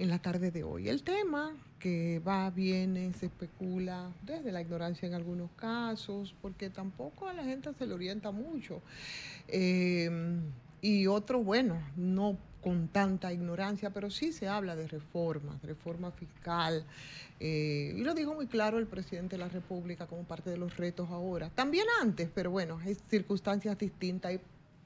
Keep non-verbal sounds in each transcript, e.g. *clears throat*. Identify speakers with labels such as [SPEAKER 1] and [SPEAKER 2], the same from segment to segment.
[SPEAKER 1] en la tarde de hoy. El tema que va, viene, se especula desde la ignorancia en algunos casos, porque tampoco a la gente se le orienta mucho. Em, y otro, bueno, no con tanta ignorancia, pero sí se habla de reformas, reforma fiscal. Eh, y lo dijo muy claro el presidente de la República como parte de los retos ahora. También antes, pero bueno, es circunstancias distintas y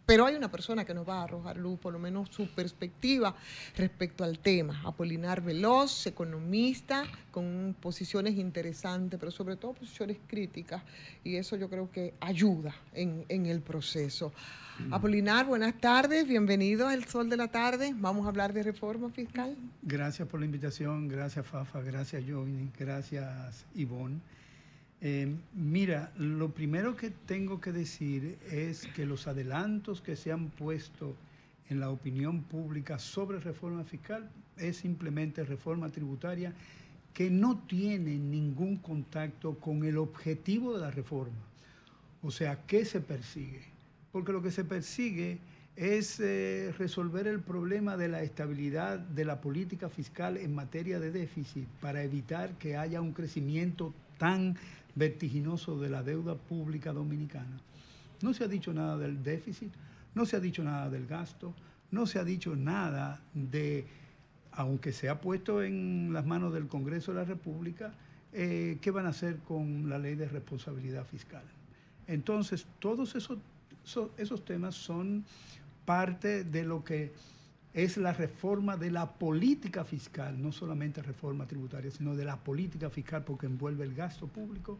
[SPEAKER 1] pero hay una persona que nos va a arrojar luz, por lo menos su perspectiva respecto al tema. Apolinar Veloz, economista, con posiciones interesantes, pero sobre todo posiciones críticas. Y eso yo creo que ayuda en, el proceso. Mm. Apolinar, buenas tardes, bienvenido al Sol de la Tarde. Vamos a hablar de reforma fiscal. Gracias por la invitación,
[SPEAKER 2] gracias Fafa, gracias Jovin, gracias Ivonne. Em, mira, lo primero que tengo que decir es que los adelantos que se han puesto en la opinión pública sobre reforma fiscal es simplemente reforma tributaria que no tiene ningún contacto con el objetivo de la reforma. O sea, ¿qué se persigue? Porque lo que se persigue es eh, resolver el problema de la estabilidad de la política fiscal en materia de déficit para evitar que haya un crecimiento tan vertiginoso de la deuda pública dominicana. No se ha dicho nada del déficit, no se ha dicho nada del gasto, no se ha dicho nada de, aunque se ha puesto en las manos del Congreso de la República, eh, qué van a hacer con la ley de responsabilidad fiscal. Entonces, todos esos, esos temas son parte de lo que es la reforma de la política fiscal, no solamente reforma tributaria, sino de la política fiscal porque envuelve el gasto público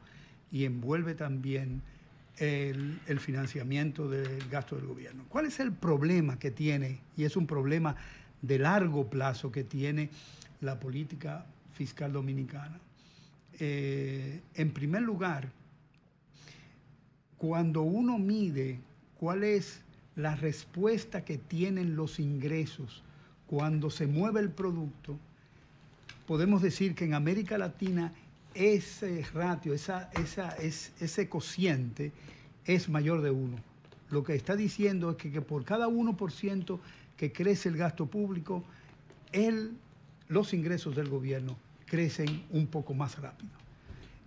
[SPEAKER 2] y envuelve también el, financiamiento del gasto del gobierno. ¿Cuál es el problema que tiene, y es un problema de largo plazo que tiene la política fiscal dominicana? Eh, en primer lugar, cuando uno mide cuál es la respuesta que tienen los ingresos cuando se mueve el producto, podemos decir que en América Latina ese ratio, esa, esa, es, ese cociente es mayor de uno. Lo que está diciendo es que, por cada 1% que crece el gasto público, los ingresos del gobierno crecen un poco más rápido.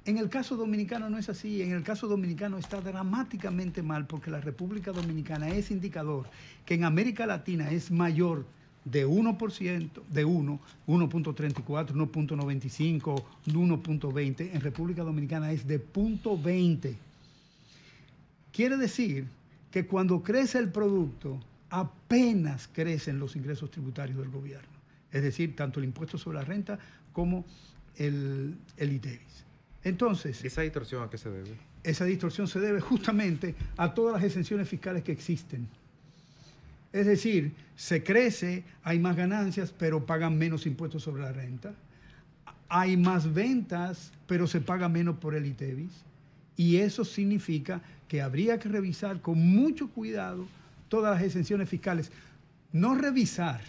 [SPEAKER 2] En el caso dominicano no es así, en el caso dominicano está dramáticamente mal porque la República Dominicana es indicador que en América Latina es mayor de 1%, de 1, 1.34, 1.95, 1.20, en República Dominicana es de 0.20. Quiere decir que cuando crece el producto, apenas crecen los ingresos tributarios del gobierno, es decir, tanto el impuesto sobre la renta como el, el ITEVIS. Entonces... ¿Esa distorsión a qué se debe? Esa distorsión se debe justamente a todas las exenciones fiscales que existen. Es decir, se crece, hay más ganancias, pero pagan menos impuestos sobre la renta. Hay más ventas, pero se paga menos por el ITEVIS. Y eso significa que habría que revisar con mucho cuidado todas las exenciones fiscales. No revisar.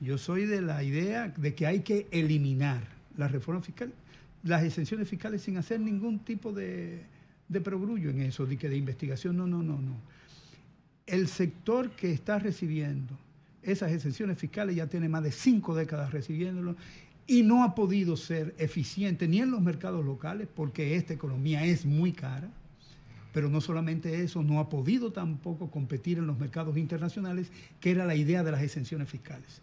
[SPEAKER 2] Yo soy de la idea de que hay que eliminar la reforma fiscal las exenciones fiscales sin hacer ningún tipo de, de progrullo en eso, de, que de investigación, no, no, no, no. El sector que está recibiendo esas exenciones fiscales ya tiene más de cinco décadas recibiéndolo y no ha podido ser eficiente ni en los mercados locales porque esta economía es muy cara, pero no solamente eso, no ha podido tampoco competir en los mercados internacionales, que era la idea de las exenciones fiscales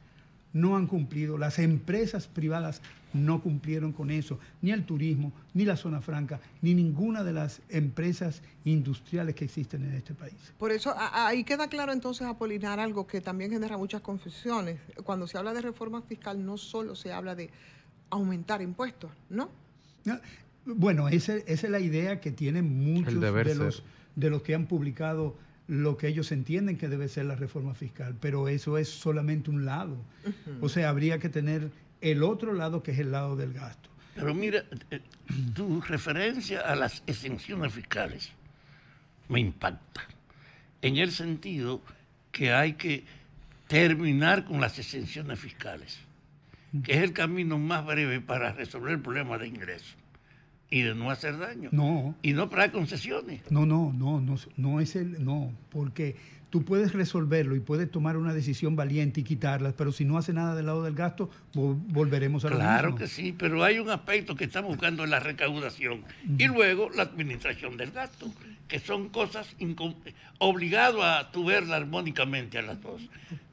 [SPEAKER 2] no han cumplido, las empresas privadas no cumplieron con eso, ni el turismo, ni la zona franca, ni ninguna de las empresas industriales que existen en este país.
[SPEAKER 1] Por eso ahí queda claro entonces, Apolinar, algo que también genera muchas confusiones. Cuando se habla de reforma fiscal no solo se habla de aumentar impuestos, ¿no?
[SPEAKER 2] Ah, bueno, esa, esa es la idea que tienen muchos de los, de los que han publicado lo que ellos entienden que debe ser la reforma fiscal, pero eso es solamente un lado. O sea, habría que tener el otro lado que es el lado del gasto.
[SPEAKER 3] Pero mira, eh, tu referencia a las exenciones fiscales me impacta, en el sentido que hay que terminar con las exenciones fiscales, que es el camino más breve para resolver el problema de ingresos y de no hacer daño. No. Y no para concesiones.
[SPEAKER 2] No, no, no, no, no es el, no, porque tú puedes resolverlo y puedes tomar una decisión valiente y quitarlas, pero si no hace nada del lado del gasto, volveremos a lo Claro que
[SPEAKER 3] sí, pero hay un aspecto que estamos buscando en la recaudación y luego la administración del gasto, que son cosas obligado a tu verla armónicamente a las dos.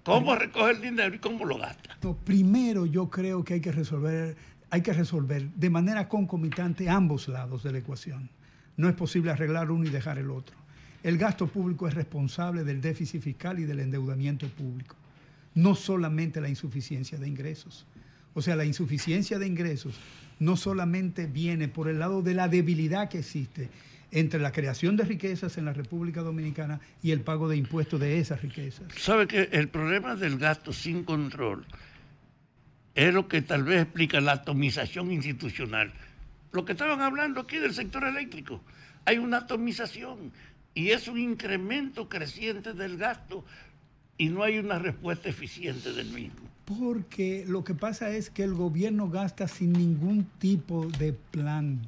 [SPEAKER 3] ¿Cómo recoge el dinero y cómo lo gasta?
[SPEAKER 2] primero yo creo que hay que resolver hay que resolver de manera concomitante ambos lados de la ecuación. No es posible arreglar uno y dejar el otro. El gasto público es responsable del déficit fiscal y del endeudamiento público, no solamente la insuficiencia de ingresos. O sea, la insuficiencia de ingresos no solamente viene por el lado de la debilidad que existe entre la creación de riquezas en la República Dominicana y el pago de impuestos de esas riquezas.
[SPEAKER 3] ¿Sabe que el problema del gasto sin control es lo que tal vez explica la atomización institucional. Lo que estaban hablando aquí del sector eléctrico, hay una atomización y es un incremento creciente del gasto y no hay una respuesta eficiente del mismo.
[SPEAKER 2] Porque lo que pasa es que el gobierno gasta sin ningún tipo de plan.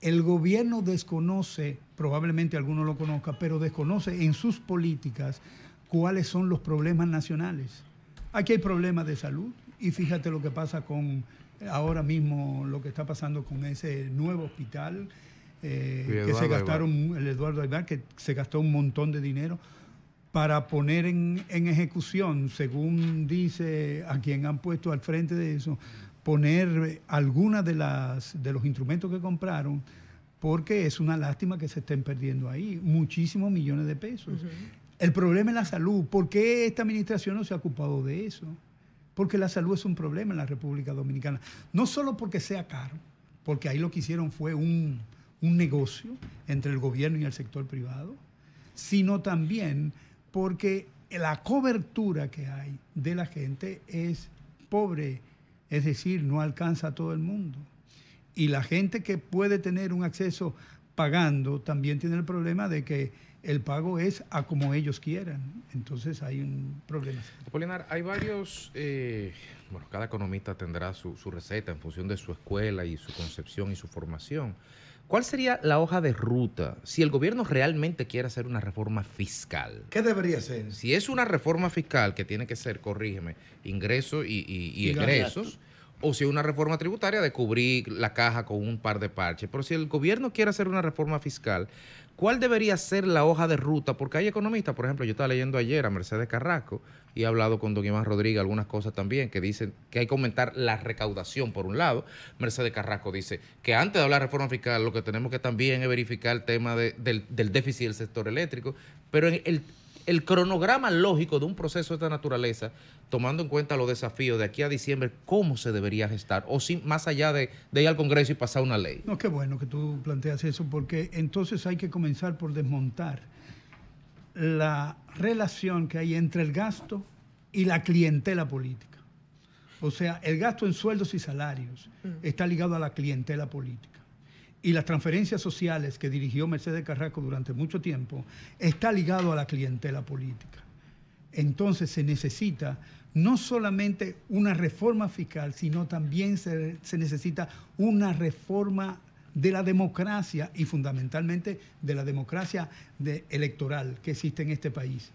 [SPEAKER 2] El gobierno desconoce, probablemente alguno lo conozca, pero desconoce en sus políticas cuáles son los problemas nacionales. Aquí hay problemas de salud, y fíjate lo que pasa con ahora mismo, lo que está pasando con ese nuevo hospital, eh, que se gastaron, el Eduardo que se gastó un montón de dinero para poner en, ejecución, según dice a quien han puesto al frente de eso, poner algunas de las de los instrumentos que compraron porque es una lástima que se estén perdiendo ahí muchísimos millones de pesos. El problema es la salud. ¿Por qué esta administración no se ha ocupado de eso? porque la salud es un problema en la República Dominicana. No solo porque sea caro, porque ahí lo que hicieron fue un, un negocio entre el gobierno y el sector privado, sino también porque la cobertura que hay de la gente es pobre, es decir, no alcanza a todo el mundo. Y la gente que puede tener un acceso pagando también tiene el problema de que el pago es a como ellos quieran. Entonces hay un problema.
[SPEAKER 4] Polinar, hay varios, eh, bueno, cada economista tendrá su, receta en función de su escuela y su concepción y su formación. ¿Cuál sería la hoja de ruta si el gobierno realmente quiere hacer una reforma fiscal? ¿Qué debería ser? Si es una reforma fiscal que tiene que ser, corrígeme, ingresos y, y, egresos o si una reforma tributaria de cubrir la caja con un par de parches. Pero si el gobierno quiere hacer una reforma fiscal, ¿cuál debería ser la hoja de ruta? Porque hay economistas, por ejemplo, yo estaba leyendo ayer a Mercedes Carrasco y he hablado con don Iván Rodríguez algunas cosas también que dicen que hay que aumentar la recaudación por un lado. Mercedes Carrasco dice que antes de hablar de reforma fiscal lo que tenemos que también es verificar el tema del, déficit del sector eléctrico, pero en el el cronograma lógico de un proceso de esta naturaleza, tomando en cuenta los desafíos de aquí a diciembre, cómo se debería gestar, o si, más allá de, de ir al Congreso y pasar una ley.
[SPEAKER 2] No, qué bueno que tú planteas eso, porque entonces hay que comenzar por desmontar la relación que hay entre el gasto y la clientela política. O sea, el gasto en sueldos y salarios mm. está ligado a la clientela política y las transferencias sociales que dirigió Mercedes Carrasco durante mucho tiempo está ligado a la clientela política. Entonces se necesita no solamente una reforma fiscal, sino también se, necesita una reforma de la democracia y fundamentalmente de la democracia electoral que existe en este país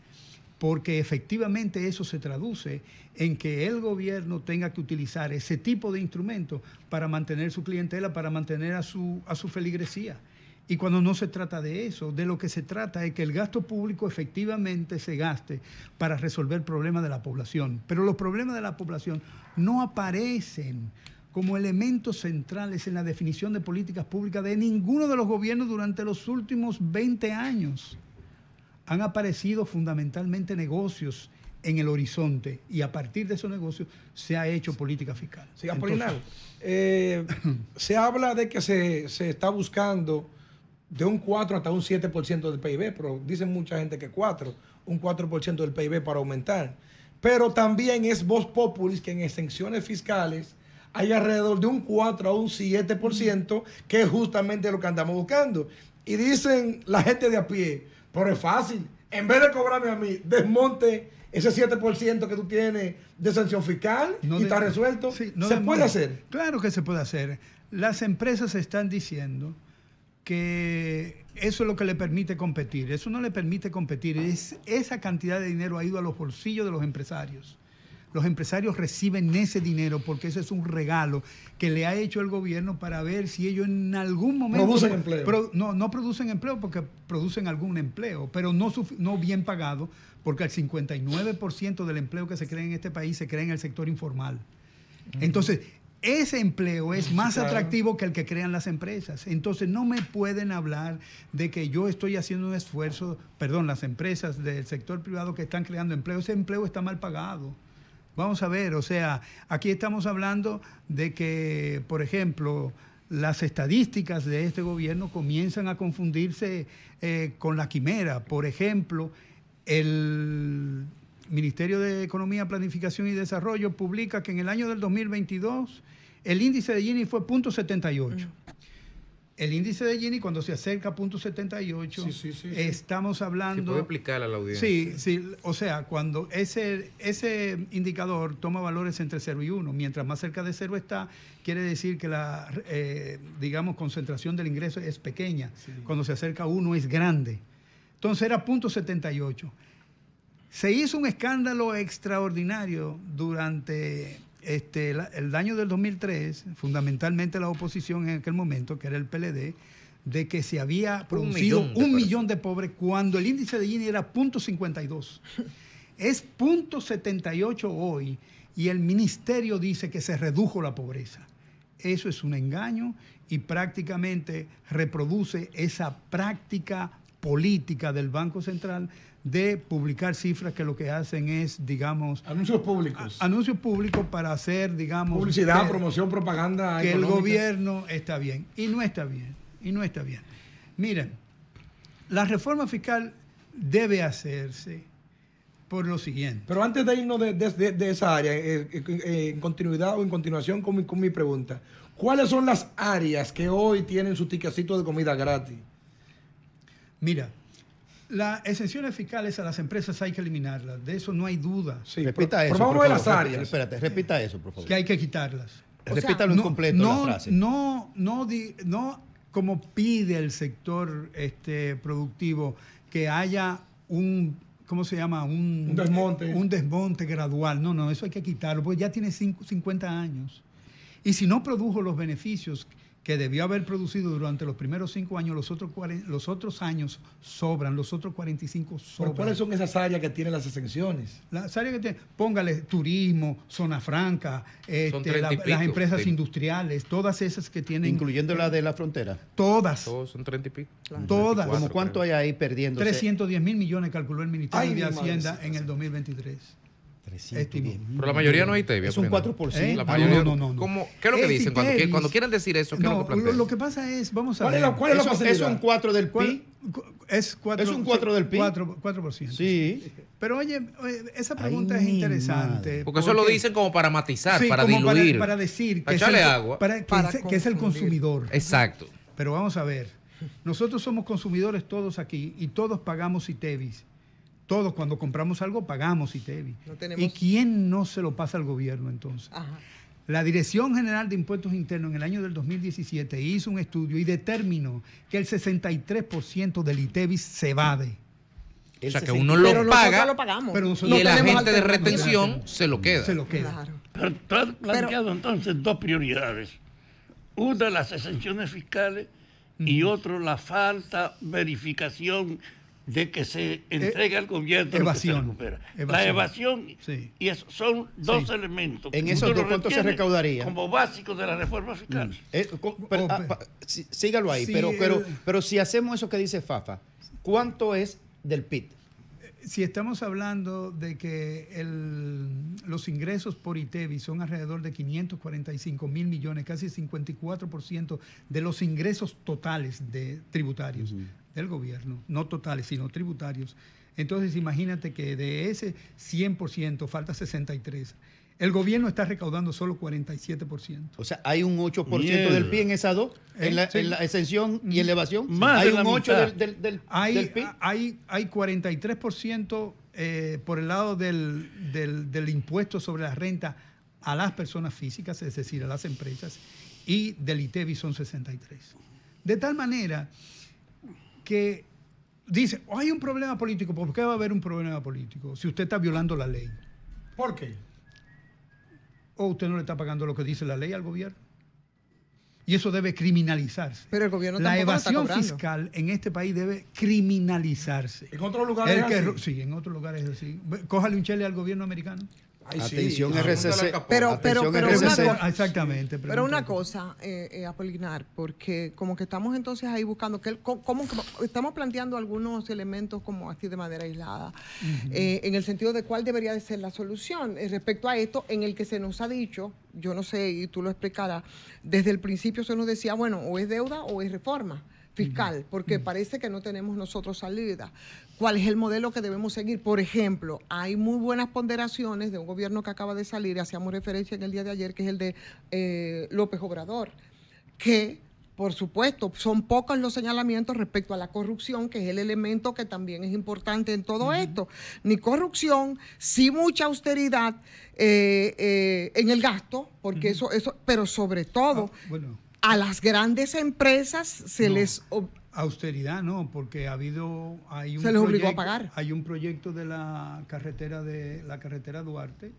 [SPEAKER 2] porque efectivamente eso se traduce en que el gobierno tenga que utilizar ese tipo de instrumentos para mantener su clientela, para mantener a su, a su feligresía. Y cuando no se trata de eso, de lo que se trata es que el gasto público efectivamente se gaste para resolver problemas de la población. Pero los problemas de la población no aparecen como elementos centrales en la definición de políticas públicas de ninguno de los gobiernos durante los últimos 20 años han aparecido fundamentalmente negocios en el horizonte y a partir de esos negocios se ha hecho política fiscal. Sí,
[SPEAKER 5] eh, se habla de que se, está buscando de un 4 hasta un 7% del PIB, pero dicen mucha gente que 4, un 4% del PIB para aumentar. Pero también es Voz Populis que en exenciones fiscales hay alrededor de un 4 a un 7%, que es justamente lo que andamos buscando. Y dicen la gente de a pie, pero es fácil. En vez de cobrarme a mí, desmonte ese 7% que tú tienes de sanción fiscal y está resuelto. ¿Se puede hacer?
[SPEAKER 2] Claro que se puede hacer. Las empresas están diciendo
[SPEAKER 5] que
[SPEAKER 2] eso es lo que le permite competir. Eso no le permite competir. esa cantidad de dinero ha ido a los bolsillos de los empresarios. Los empresarios reciben ese dinero porque ese es un regalo que le ha hecho el gobierno para ver si ellos en algún momento... Producen empleo. no, producen empleo porque producen algún empleo, pero no, bien pagado porque el 59% del empleo que se crea en este país se crea en el sector informal. Entonces, ese empleo es más atractivo que el que crean las empresas. Entonces no me pueden hablar de que yo estoy haciendo un esfuerzo, perdón, las empresas del sector privado que están creando empleo, ese empleo está mal pagado. Vamos a ver, o sea, aquí estamos hablando de que, por ejemplo, las estadísticas de este gobierno comienzan a confundirse eh, con la quimera. Por ejemplo, el Ministerio de Economía, Planificación y Desarrollo publica que en el año del 2022 el índice de Gini fue 0.78 el índice de Gini cuando se acerca a punto 78, estamos hablando... Se puede
[SPEAKER 4] explicar a la audiencia. Sí,
[SPEAKER 2] sí, o sea, cuando ese, ese indicador toma valores entre 0 y 1, mientras más cerca de 0 está, quiere decir que la, eh, digamos, concentración del ingreso es pequeña. Cuando se acerca a 1 es grande. Entonces era 78. Se hizo un escándalo extraordinario durante este, el daño del 2003, fundamentalmente la oposición en aquel momento, que era el PLD, de que se había producido un millón, de pobres cuando el índice de Gini era .52. *laughs* es .78 hoy y el ministerio dice que se redujo la pobreza. Eso es un engaño y prácticamente reproduce esa práctica política del Banco Central de publicar cifras que lo que hacen es, digamos... Anuncios públicos. anuncios públicos para hacer, digamos... Publicidad, promoción, propaganda.
[SPEAKER 5] Que el gobierno
[SPEAKER 2] está bien. Y no está bien. Y no está bien. Miren,
[SPEAKER 5] la reforma fiscal debe hacerse por lo siguiente. Pero antes de irnos de, esa área, eh, eh, eh, en continuidad o en continuación con mi, pregunta, ¿cuáles son las áreas que hoy tienen su tiquecito de comida gratis?
[SPEAKER 6] Mira,
[SPEAKER 2] las exenciones fiscales a las empresas hay que eliminarlas, de eso no hay duda. Sí,
[SPEAKER 6] repita eso. por favor, las áreas. Espérate, repita eso, por favor. Que hay
[SPEAKER 2] que quitarlas. Repítalo en completo no, frase. No, no, no como pide el sector este, productivo que haya un, ¿cómo se llama? Un, desmonte. Un desmonte gradual. No, no, eso hay que quitarlo, porque ya tiene 50 años. Y si no produjo los beneficios que debió haber producido durante los primeros cinco años, los otros, los otros años sobran, los otros 45 sobran. ¿Pero ¿Cuáles son
[SPEAKER 5] esas áreas que tienen las exenciones?
[SPEAKER 2] Las áreas que tienen, póngale turismo, zona franca, este, las empresas
[SPEAKER 6] industriales, todas esas que tienen. Incluyendo la de la frontera. Todas. Todos son 30 y pico. Todas. cuánto hay ahí perdiendo?
[SPEAKER 2] 310 mil millones calculó el Ministerio de Hacienda en el 2023.
[SPEAKER 5] Pero
[SPEAKER 4] la mayoría no hay Tevis. Es un 4%. ¿Eh? no, no, no, ¿Qué es lo que
[SPEAKER 2] dicen cuando, quieren decir
[SPEAKER 4] eso? ¿qué es lo, que lo
[SPEAKER 2] que pasa es, vamos a ver. Es, es, es, un 4 del PIB. Es, es un 4 del PIB. 4%. Sí. Pero oye, esa pregunta es interesante. Porque, eso lo dicen
[SPEAKER 4] como para matizar, para diluir. Para, decir que, es el, Para, que, es,
[SPEAKER 2] el consumidor. Exacto. Pero vamos a ver. Nosotros somos consumidores todos aquí y todos pagamos ITEVIS. Todos cuando compramos algo pagamos ITEVI. ¿Y quién no se lo pasa al gobierno entonces? La Dirección General de Impuestos Internos en el año del 2017 hizo un estudio y determinó que el 63% del ITEVI se evade.
[SPEAKER 4] o sea, que uno lo paga, Pero y el agente
[SPEAKER 3] de retención
[SPEAKER 4] se lo queda. Se lo queda.
[SPEAKER 3] Pero planteado entonces dos prioridades. Una, las exenciones fiscales y mm. otro, la falta verificación de que se eh, entregue al gobierno evasión, La evasión y eso son dos elementos. En eso dos cuánto se recaudaría. Como básico de la reforma fiscal.
[SPEAKER 6] Mm. Eh, oh, ah, sígalo ahí, pero, pero, eh, pero si hacemos eso que dice Fafa, ¿cuánto es del pit Si estamos hablando de que
[SPEAKER 2] el, los ingresos por ITEBI e son alrededor de 545 mil millones, casi 54% de los ingresos totales de tributarios el gobierno, no totales, sino tributarios. Entonces imagínate que de ese 100% falta 63. El gobierno está recaudando solo 47%.
[SPEAKER 6] O sea, hay un 8% del PIB en esas dos,
[SPEAKER 2] en, la, exención y mm. elevación. hay un 8%
[SPEAKER 6] del, PIB.
[SPEAKER 2] Hay, hay 43% eh, por el lado del, impuesto sobre la renta a las personas físicas, es decir, a las empresas, y del ITEBI e son 63. De tal manera que dice, oh, hay un problema político, ¿por qué va a haber un problema político si usted está violando la ley? ¿Por qué? O usted no le está pagando lo que dice la ley al gobierno. Y eso debe criminalizarse. Pero el gobierno La evasión fiscal en este país debe criminalizarse. ¿En otros lugares Sí, en otros lugares es así. Cójale un chele al gobierno americano atención Pero, Exactamente. Pero una
[SPEAKER 1] cosa, eh, eh, Apolinar, porque como que estamos entonces ahí buscando, que como, estamos planteando algunos elementos como así de manera aislada, eh, en el sentido de cuál debería de ser la solución respecto a esto en el que se nos ha dicho, yo no sé, y tú lo explicarás, desde el principio se nos decía, bueno, o es deuda o es reforma fiscal, porque parece que no tenemos nosotros salida. ¿Cuál es el modelo que debemos seguir? Por ejemplo, hay muy buenas ponderaciones de un gobierno que acaba de salir, hacíamos referencia en el día de ayer, que es el de eh, López Obrador, que por supuesto, son pocos los señalamientos respecto a la corrupción, que es el elemento que también es importante en todo esto. Ni corrupción, sí mucha austeridad eh, eh, en el gasto, porque eso, eso, pero sobre todo. Ah, a las grandes empresas se les austeridad no
[SPEAKER 2] porque ha habido hay un se les obligó a pagar hay un proyecto de la carretera de la carretera Duarte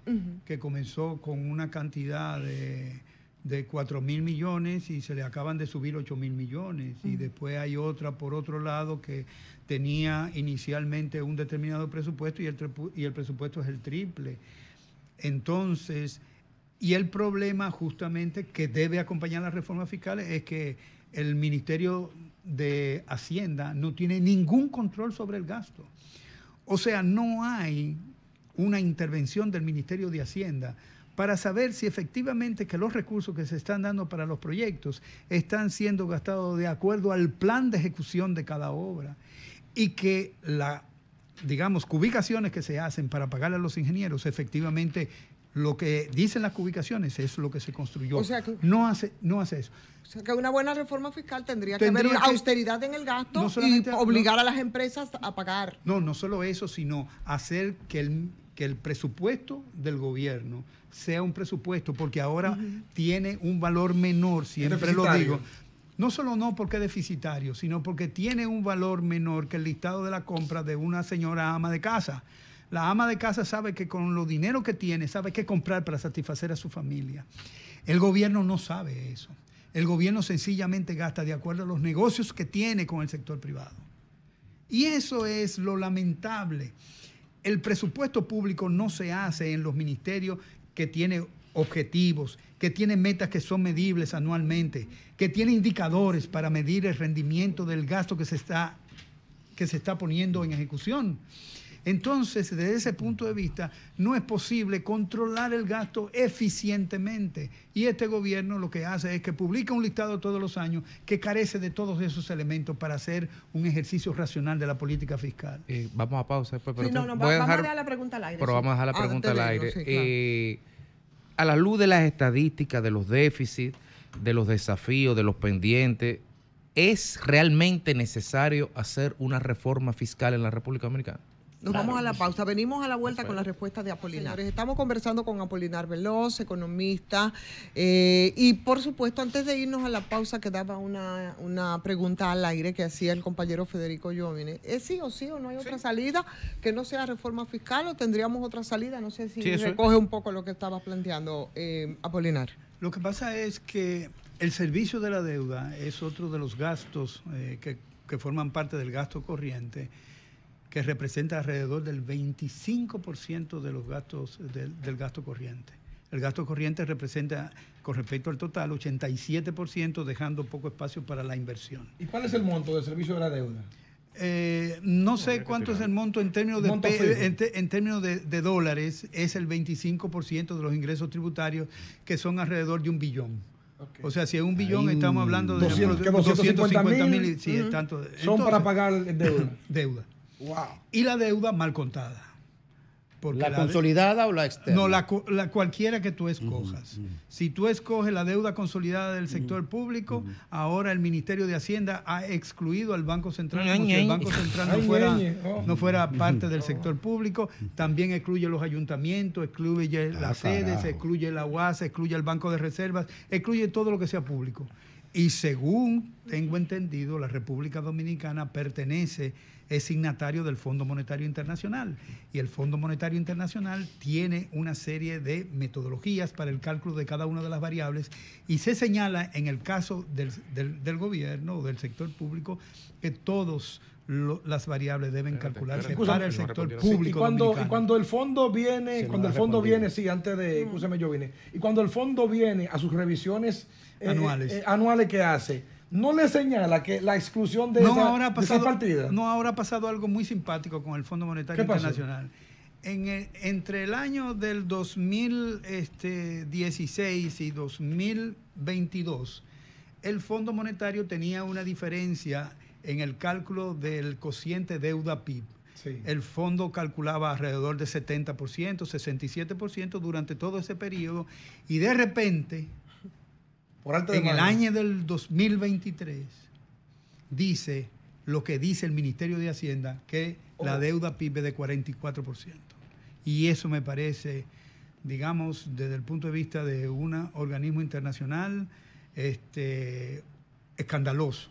[SPEAKER 2] que comenzó con una cantidad de de 4 mil millones y se le acaban de subir 8 mil millones. Y después hay otra por otro lado que tenía inicialmente un determinado presupuesto y el, y el presupuesto es el triple. Entonces, y el problema justamente que debe acompañar las reformas fiscales es que el Ministerio de Hacienda no tiene ningún control sobre el gasto. O sea, no hay una intervención del Ministerio de Hacienda para saber si efectivamente que los recursos que se están dando para los proyectos están siendo gastados de acuerdo al plan de ejecución de cada obra y que las, digamos, cubicaciones que se hacen para pagar a los ingenieros efectivamente lo que dicen las ubicaciones es lo que se construyó. no, hace, no hace eso.
[SPEAKER 1] O sea que una buena reforma fiscal tendría, que haber austeridad en el gasto y obligar a las empresas a pagar.
[SPEAKER 2] No, no solo eso, sino hacer que el, que el presupuesto del gobierno sea un presupuesto, porque ahora tiene un valor menor, siempre lo digo. No solo no porque es deficitario, sino porque tiene un valor menor que el listado de la compra de una señora ama de casa. La ama de casa sabe que con lo dinero que tiene, sabe qué comprar para satisfacer a su familia. El gobierno no sabe eso. El gobierno sencillamente gasta de acuerdo a los negocios que tiene con el sector privado. Y eso es lo lamentable. El presupuesto público no se hace en los ministerios que tiene objetivos, que tiene metas que son medibles anualmente, que tiene indicadores para medir el rendimiento del gasto que se está, que se está poniendo en ejecución. Entonces, desde ese punto de vista, no es posible controlar el gasto eficientemente. Y este gobierno lo que hace es que publica un listado todos los años que carece de todos esos elementos para hacer un ejercicio
[SPEAKER 4] racional de la política fiscal. Eh, vamos a pausa después. Pero no, vamos a dejar la pregunta al aire. Pero vamos a dejar la ah, pregunta al aire. Eh, a la luz de las estadísticas, de los déficits, de los desafíos, de los pendientes, ¿es realmente necesario hacer una reforma fiscal en la República Dominicana?
[SPEAKER 1] Nos vamos a la pausa. Venimos a la vuelta con la respuesta de Apolinar. estamos conversando con Apolinar Veloz, economista. Eh, y por supuesto, antes de irnos a la pausa, quedaba una, una pregunta al aire que hacía el compañero Federico Llovine. ¿Es sí o sí o no hay otra salida que no sea reforma fiscal o tendríamos otra salida? No sé si recoge un poco lo que estaba planteando eh, Apolinar. Lo que pasa es que
[SPEAKER 2] el servicio de la deuda es otro de los gastos eh, que, que forman parte del gasto corriente que representa alrededor del 25% de los gastos del, gasto corriente. El gasto corriente representa, con respecto al total, 87%, dejando poco espacio para la inversión. ¿Y cuál es el monto del servicio de la deuda? Eh, no sé cuánto es el monto en términos de, de, dólares, es el 25% de los ingresos tributarios, que son alrededor de un billón. O sea, si es un billón, estamos hablando de 250 mil. son para pagar deuda. *clears throat* deuda. Y la deuda mal contada. ¿La, consolidada o la externa? No, la, cualquiera que tú escojas. Si tú escoges la deuda consolidada del sector público, ahora el Ministerio de Hacienda ha excluido al Banco Central, el Banco Central oh. no fuera, parte del oh. sector público. También excluye los ayuntamientos, excluye ah, las sedes, excluye la UAS, excluye el Banco de Reservas, excluye todo lo que sea público. Y según tengo entendido, la República Dominicana pertenece es signatario del Fondo Monetario Internacional y el Fondo Monetario Internacional tiene una serie de metodologías para el cálculo de cada una de las variables y se señala en el caso del, del, gobierno o del sector público que todos las variables deben calcularse para el sector público. Y cuando, cuando,
[SPEAKER 5] el fondo viene, cuando el fondo viene, sí, antes de, mm. yo vine, y cuando el fondo viene a sus revisiones eh, anuales. Eh, anuales que hace, no le señala que la exclusión de, esa, partida.
[SPEAKER 2] No, ahora ha pasado algo muy simpático con el Fondo Monetario Internacional. entre el año del 2016 este, y 2022, el Fondo Monetario tenía una diferencia en el cálculo del cociente deuda PIB. El fondo calculaba alrededor de 70%, 67% durante todo ese periodo y de repente en el año del 2023 dice lo que dice el Ministerio de Hacienda, que la oh. deuda PIB de 44%. Y eso me parece, digamos, desde el punto de vista de un organismo internacional, este, escandaloso.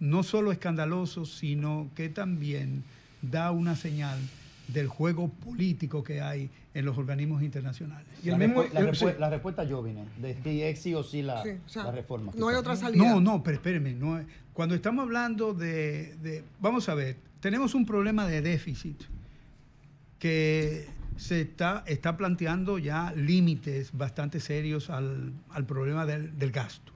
[SPEAKER 2] No solo escandaloso, sino que también da una señal del juego político que hay en los organismos internacionales. la,
[SPEAKER 6] respuesta yo vine, de si es sí o sí la, reforma. No hay otra salida. No,
[SPEAKER 2] no, pero espérenme, cuando estamos hablando de, vamos a ver, tenemos un problema de déficit que se está, está planteando ya límites bastante serios al, problema del, gasto.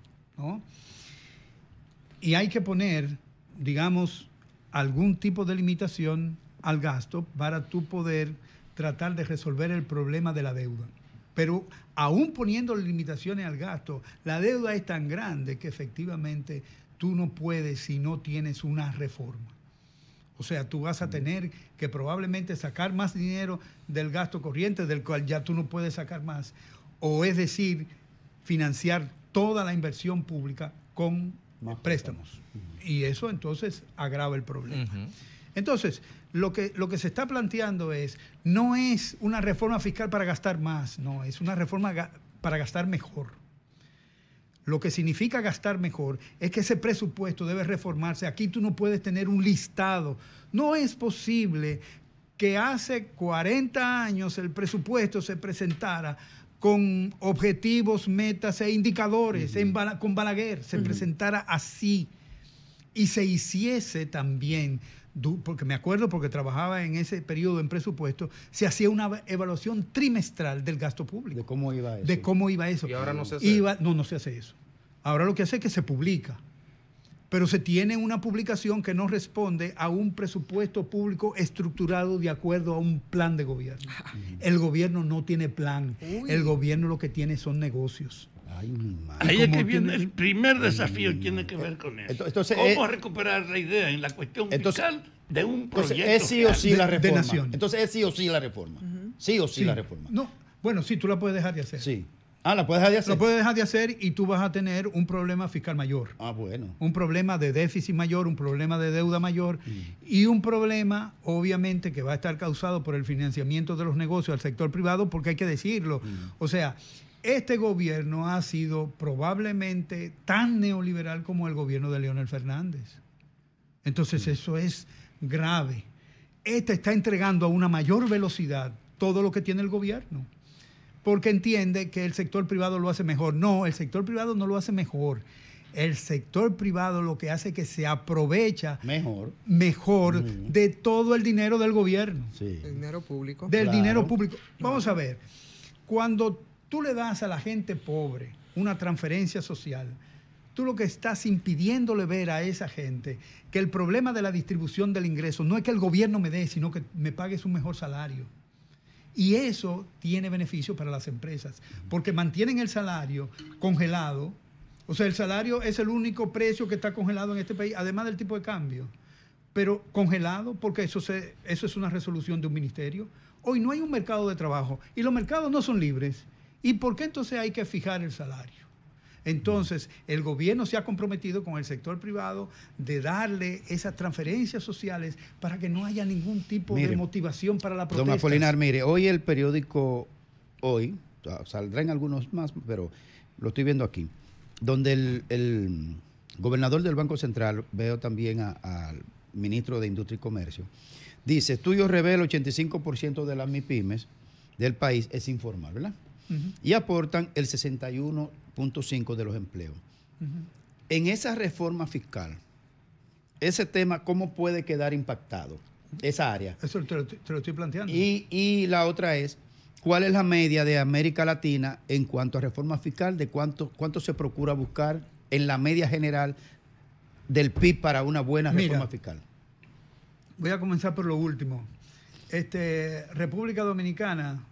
[SPEAKER 2] Y hay que poner, digamos, algún tipo de limitación al gasto para tú poder tratar de resolver el problema de la deuda. Pero aún poniendo limitaciones al gasto, la deuda es tan grande que efectivamente tú no puedes si no tienes una reforma. O sea, tú vas a tener que probablemente sacar más dinero del gasto corriente, del cual ya tú no puedes sacar más. O es decir, financiar toda la inversión pública con préstamos. Y eso entonces agrava el problema. Entonces, lo que, lo que se está planteando es, no es una reforma fiscal para gastar más, no, es una reforma para gastar mejor. Lo que significa gastar mejor es que ese presupuesto debe reformarse. Aquí tú no puedes tener un listado. No es posible que hace 40 años el presupuesto se presentara con objetivos, metas e indicadores, con Balaguer, se presentara así y se hiciese también porque me acuerdo porque trabajaba en ese periodo en presupuesto, se hacía una evaluación trimestral del gasto público. De cómo iba eso. De cómo iba eso. Y ahora no se hace iba, No, no se hace eso. Ahora lo que hace es que se publica. Pero se tiene una publicación que no responde a un presupuesto público estructurado de acuerdo a un plan de gobierno. El gobierno no tiene plan. El gobierno lo que tiene son negocios.
[SPEAKER 3] Ahí es que viene el primer desafío, que tiene que ver con eso. Entonces, ¿Cómo eh, recuperar la idea en la cuestión
[SPEAKER 6] fiscal de un proyecto? la De, nación? entonces, es sí o sí la reforma. Sí o sí, la reforma.
[SPEAKER 2] No, bueno, sí, tú la puedes dejar de hacer. Sí. Ah, la puedes dejar de hacer. La puedes dejar de hacer y tú vas a tener un problema fiscal mayor. Ah, bueno. Un problema de déficit mayor, un problema de deuda mayor y un problema, obviamente, que va a estar causado por el financiamiento de los negocios al sector privado, porque hay que decirlo. Mm. O sea, este gobierno ha sido probablemente tan neoliberal como el gobierno de Leonel Fernández. Entonces eso es grave. Este está entregando a una mayor velocidad todo lo que tiene el gobierno, porque entiende que el sector privado lo hace mejor. No, el sector privado no lo hace mejor. El sector privado lo que hace es que se aprovecha mejor, mejor de todo el dinero del gobierno.
[SPEAKER 1] Sí. Del dinero público. Del dinero
[SPEAKER 2] público. Vamos a ver, cuando tú le das a la gente pobre una transferencia social, tú lo que estás impidiéndole ver a esa gente que el problema de la distribución del ingreso no es que el gobierno me dé, sino que me pagues un mejor salario. Y eso tiene beneficio para las empresas, porque mantienen el salario congelado. O sea, el salario es el único precio que está congelado en este país, además del tipo de cambio. Pero congelado, porque eso, eso es una resolución de un ministerio. Hoy no hay un mercado de trabajo y los mercados no son libres. ¿Y por qué entonces hay que fijar el salario? Entonces, el gobierno se ha comprometido con el sector privado de darle esas transferencias sociales para que no haya ningún tipo de motivación para la protesta. Don Apolinar, mire,
[SPEAKER 6] hoy el periódico, hoy, saldrán algunos más, pero lo estoy viendo aquí, donde el, gobernador del Banco Central, veo también al ministro de Industria y Comercio, dice, tuyo revela 85% de las MIPIMES del país es informal, ¿verdad? y aportan el 61.5 de los empleos. En esa reforma fiscal, ese tema, ¿cómo puede quedar impactado? Esa área. Eso te lo, estoy planteando. Y, la otra es, ¿cuál es la media de América Latina en cuanto a reforma fiscal? ¿De cuánto, cuánto se procura buscar en la media general del PIB para una buena reforma fiscal? Voy a comenzar por lo último. Este, República Dominicana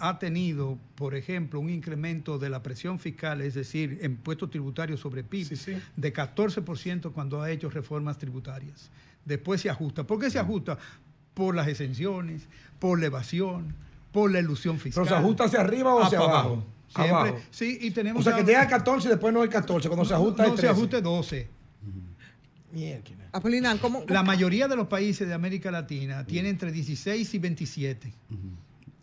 [SPEAKER 2] ha tenido, por ejemplo, un incremento de la presión fiscal, es decir, impuestos tributarios sobre PIB, de 14% cuando ha hecho reformas tributarias. Después se ajusta. ¿Por qué se mm. ajusta? Por las exenciones, por la evasión, por
[SPEAKER 5] la ilusión fiscal. ¿Pero se ajusta hacia arriba o ah, hacia abajo? Siempre.
[SPEAKER 1] Sí, y tenemos. O sea, que llega a
[SPEAKER 5] 14 y después no hay 14. Cuando se ajusta. No, se ajuste 12.
[SPEAKER 1] Mierda. ¿cómo, La
[SPEAKER 2] mayoría de los países de América Latina tiene entre 16 y 27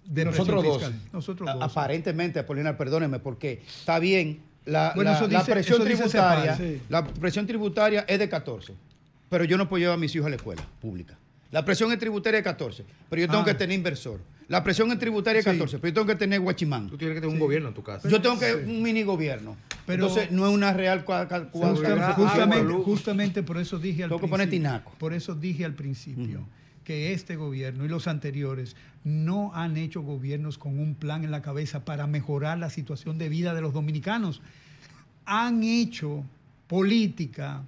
[SPEAKER 2] de nosotros dos.
[SPEAKER 6] Aparentemente, Apolinar, perdóneme, porque está bien, la, la, presión tributaria, la presión tributaria es de 14, pero yo no puedo llevar a mis hijos a la escuela pública. La presión es tributaria de 14, pero yo tengo que ah. tener inversor. La presión en tributaria es de 14, pero yo tengo que tener guachimán. Tú tienes que
[SPEAKER 4] tener un gobierno en tu casa. Yo tengo que un
[SPEAKER 6] mini gobierno. Entonces, no es una real ah, Justamente, por eso dije al principio. Que Por
[SPEAKER 2] eso dije al principio que este gobierno y los anteriores no han hecho gobiernos con un plan en la cabeza para mejorar la situación de vida de los dominicanos. Han hecho política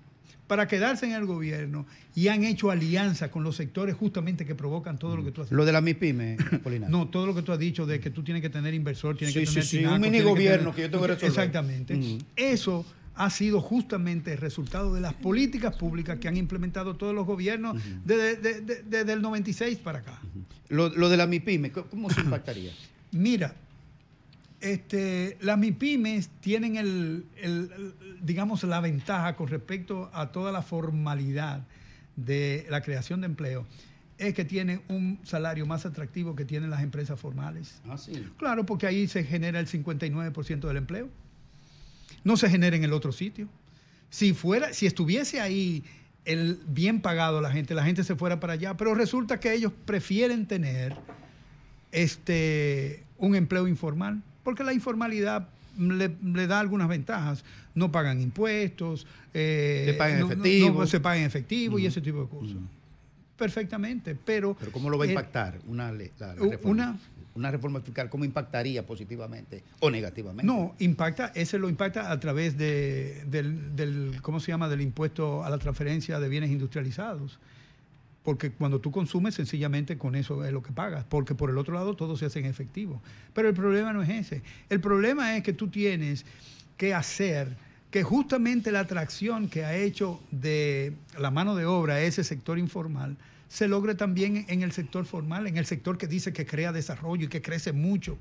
[SPEAKER 2] para quedarse en el gobierno y han hecho alianza con los sectores justamente que provocan todo lo que tú has dicho. Lo
[SPEAKER 6] de la MIPYME, Polina. No,
[SPEAKER 2] todo lo que tú has dicho de que tú tienes que tener inversor, tienes que tener un mini gobierno que, yo tengo que resolver. Exactamente. Mm. Eso ha sido justamente el resultado de las políticas públicas que han implementado todos los gobiernos desde, el 96 para acá. lo, de las MIPYME, ¿cómo se impactaría? *clears throat* Mira, este, las mipymes tienen el, digamos, la ventaja con respecto a toda la formalidad de la creación de empleo es que tienen un salario más atractivo que tienen las empresas formales. Ah, sí. Claro, porque ahí se genera el 59% del empleo no se genera en el otro sitio. Si, fuera, si estuviese ahí el bien pagado la gente, la gente se fuera para allá, pero resulta que ellos prefieren tener este, un empleo informal, porque la informalidad le, da algunas ventajas. No pagan impuestos, eh, pagan no, efectivo, se pagan efectivo y ese tipo de cosas.
[SPEAKER 6] perfectamente, pero... ¿Pero cómo lo va a eh, impactar una, la, reforma? una reforma fiscal, ¿cómo impactaría positivamente o negativamente? No,
[SPEAKER 2] impacta, ese lo impacta a través del, ¿cómo se llama?, del impuesto a la transferencia de bienes industrializados. Porque cuando tú consumes, sencillamente con eso es lo que pagas. Porque por el otro lado todo se hace en efectivo. Pero el problema no es ese. El problema es que tú tienes que hacer que justamente la atracción que ha hecho de la mano de obra ese sector informal, se logre también en el sector formal, en el sector que dice que crea desarrollo y que crece mucho.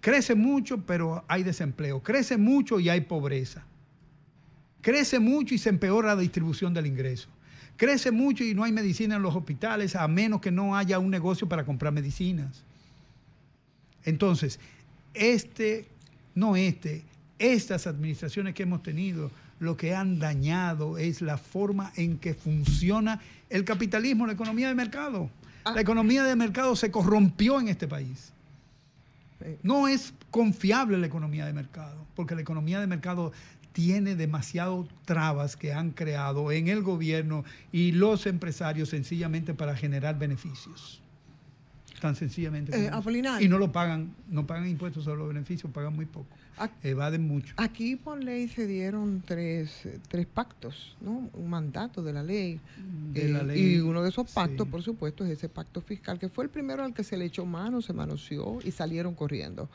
[SPEAKER 2] Crece mucho, pero hay desempleo. Crece mucho y hay pobreza. Crece mucho y se empeora la distribución del ingreso. Crece mucho y no hay medicina en los hospitales, a menos que no haya un negocio para comprar medicinas. Entonces, este, no este, estas administraciones que hemos tenido, lo que han dañado es la forma en que funciona el capitalismo, la economía de mercado. Ah. La economía de mercado se corrompió en este país. No es confiable la economía de mercado, porque la economía de mercado tiene demasiado trabas que han creado en el gobierno y los empresarios sencillamente para generar beneficios. Tan sencillamente. Eh, y no lo pagan, no pagan impuestos sobre los beneficios, pagan muy poco. Aquí, evaden mucho.
[SPEAKER 1] Aquí por ley se dieron tres, tres pactos, ¿no? Un mandato de la ley. Eh, y uno de esos pactos, por supuesto, es ese pacto fiscal, que fue el primero al que se le echó mano, se manoseó y salieron corriendo.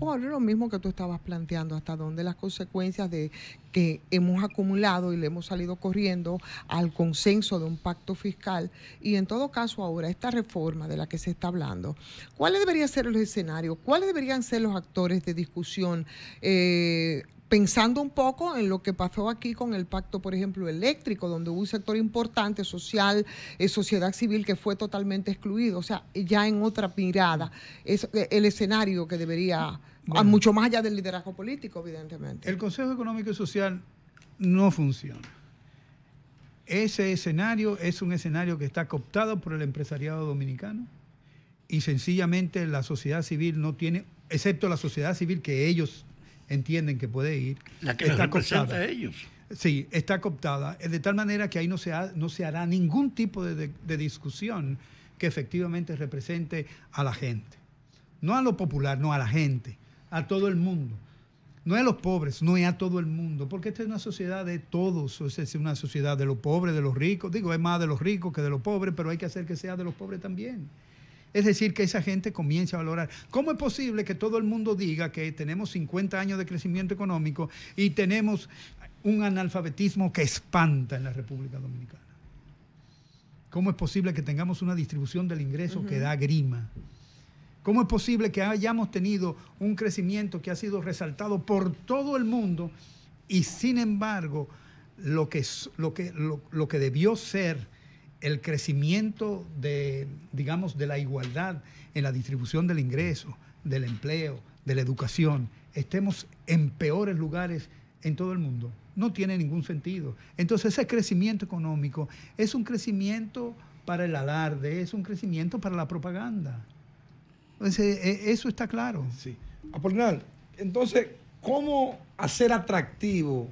[SPEAKER 1] Por lo mismo que tú estabas planteando, hasta dónde las consecuencias de que hemos acumulado y le hemos salido corriendo al consenso de un pacto fiscal. Y en todo caso, ahora esta reforma de la que se está hablando, ¿cuáles deberían ser los escenarios? ¿Cuáles deberían ser los actores de discusión eh, pensando un poco en lo que pasó aquí con el pacto, por ejemplo, eléctrico, donde hubo un sector importante social, eh, sociedad civil, que fue totalmente excluido, o sea, ya en otra mirada, es eh, el escenario que debería, ah, mucho más allá del liderazgo político, evidentemente. El
[SPEAKER 2] Consejo Económico y Social no funciona. Ese escenario es un escenario que está cooptado por el empresariado dominicano y sencillamente la sociedad civil no tiene, excepto la sociedad civil que ellos entienden que puede ir.
[SPEAKER 3] que está ellos.
[SPEAKER 2] Sí, está cooptada. De tal manera que ahí no se, no se hará ningún tipo de, discusión que efectivamente represente a la gente. No a lo popular, no a la gente, a todo el mundo no a los pobres, no a todo el mundo, porque esta es una sociedad de todos, es una sociedad de los pobres, de los ricos, digo, es más de los ricos que de los pobres, pero hay que hacer que sea de los pobres también. Es decir, que esa gente comience a valorar. ¿Cómo es posible que todo el mundo diga que tenemos 50 años de crecimiento económico y tenemos un analfabetismo que espanta en la República Dominicana? ¿Cómo es posible que tengamos una distribución del ingreso que da grima? ¿Cómo es posible que hayamos tenido un crecimiento que ha sido resaltado por todo el mundo y sin embargo lo que, lo que, lo que debió ser el crecimiento de, digamos, de la igualdad en la distribución del ingreso, del empleo, de la educación, estemos en peores lugares en todo el mundo. No tiene ningún sentido. Entonces ese crecimiento económico es un crecimiento para el alarde, es un crecimiento para la propaganda.
[SPEAKER 5] Entonces, e, eso está claro. Sí. Apolinar, entonces, ¿cómo hacer atractivo?